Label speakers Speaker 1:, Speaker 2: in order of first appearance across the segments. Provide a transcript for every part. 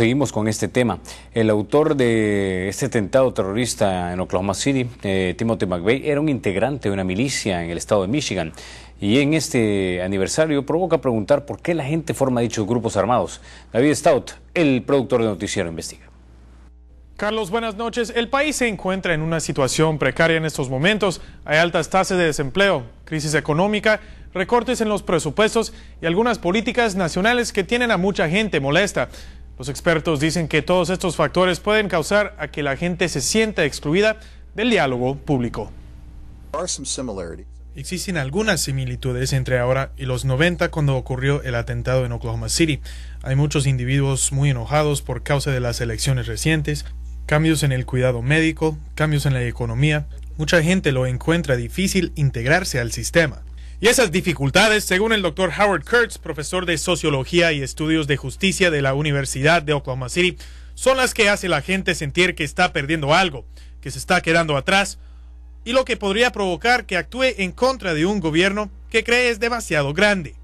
Speaker 1: Seguimos con este tema. El autor de este atentado terrorista en Oklahoma City, eh, Timothy McVeigh, era un integrante de una milicia en el estado de Michigan. Y en este aniversario provoca preguntar por qué la gente forma dichos grupos armados. David Stout, el productor de Noticiero, investiga.
Speaker 2: Carlos, buenas noches. El país se encuentra en una situación precaria en estos momentos. Hay altas tasas de desempleo, crisis económica, recortes en los presupuestos y algunas políticas nacionales que tienen a mucha gente molesta. Los expertos dicen que todos estos factores pueden causar a que la gente se sienta excluida del diálogo público. Existen algunas similitudes entre ahora y los 90 cuando ocurrió el atentado en Oklahoma City. Hay muchos individuos muy enojados por causa de las elecciones recientes, cambios en el cuidado médico, cambios en la economía. Mucha gente lo encuentra difícil integrarse al sistema. Y esas dificultades, según el doctor Howard Kurtz, profesor de Sociología y Estudios de Justicia de la Universidad de Oklahoma City, son las que hace la gente sentir que está perdiendo algo, que se está quedando atrás, y lo que podría provocar que actúe en contra de un gobierno que cree es demasiado grande.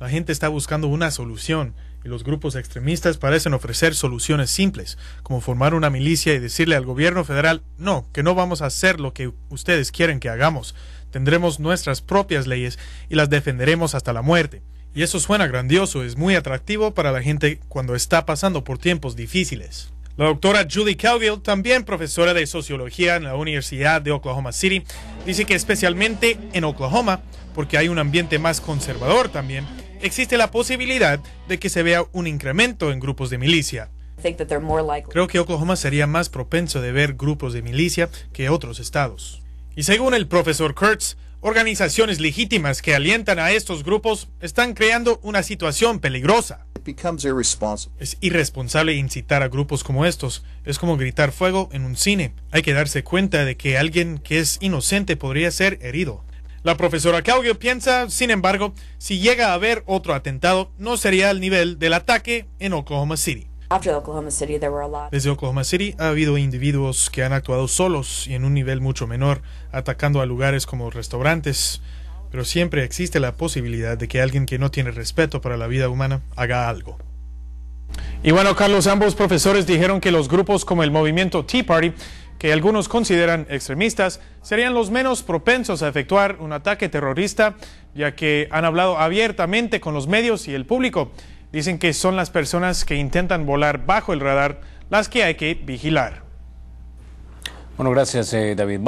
Speaker 2: La gente está buscando una solución y los grupos extremistas parecen ofrecer soluciones simples, como formar una milicia y decirle al gobierno federal, no, que no vamos a hacer lo que ustedes quieren que hagamos, Tendremos nuestras propias leyes y las defenderemos hasta la muerte. Y eso suena grandioso, es muy atractivo para la gente cuando está pasando por tiempos difíciles. La doctora Julie Calville, también profesora de sociología en la Universidad de Oklahoma City, dice que especialmente en Oklahoma, porque hay un ambiente más conservador también, existe la posibilidad de que se vea un incremento en grupos de milicia. Creo que Oklahoma sería más propenso de ver grupos de milicia que otros estados. Y según el profesor Kurtz, organizaciones legítimas que alientan a estos grupos están creando una situación peligrosa. Es irresponsable incitar a grupos como estos. Es como gritar fuego en un cine. Hay que darse cuenta de que alguien que es inocente podría ser herido. La profesora Caugio piensa, sin embargo, si llega a haber otro atentado, no sería al nivel del ataque en Oklahoma City. Desde Oklahoma City ha habido individuos que han actuado solos y en un nivel mucho menor, atacando a lugares como restaurantes, pero siempre existe la posibilidad de que alguien que no tiene respeto para la vida humana haga algo. Y bueno, Carlos, ambos profesores dijeron que los grupos como el movimiento Tea Party, que algunos consideran extremistas, serían los menos propensos a efectuar un ataque terrorista, ya que han hablado abiertamente con los medios y el público. Dicen que son las personas que intentan volar bajo el radar las que hay que vigilar.
Speaker 1: Bueno, gracias eh, David.